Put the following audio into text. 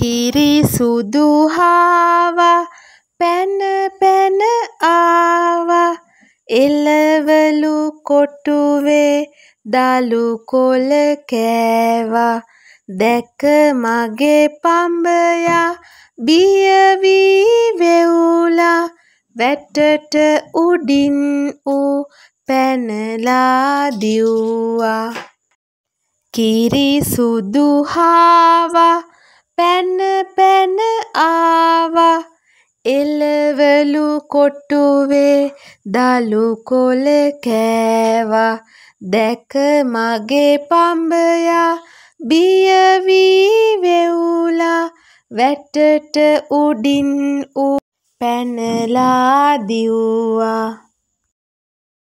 කිරි සුදු හාවා පැන පැන ආවා එළවලු කොටුවේ දළු කොළ කෑවා දැක මගේ පඹයා බිය වී වෙව්ලා වැටට උඩින් ඌ පැනලා දිව්වා කිරි සුදු හාවා පැන පැන ආවා එලවලු කොටුවේ දලු කොල කෑවා දැක මගේ පඹයා බියවී වෙවුලා වැටට උඩින් වූ පැනලා දිව්වා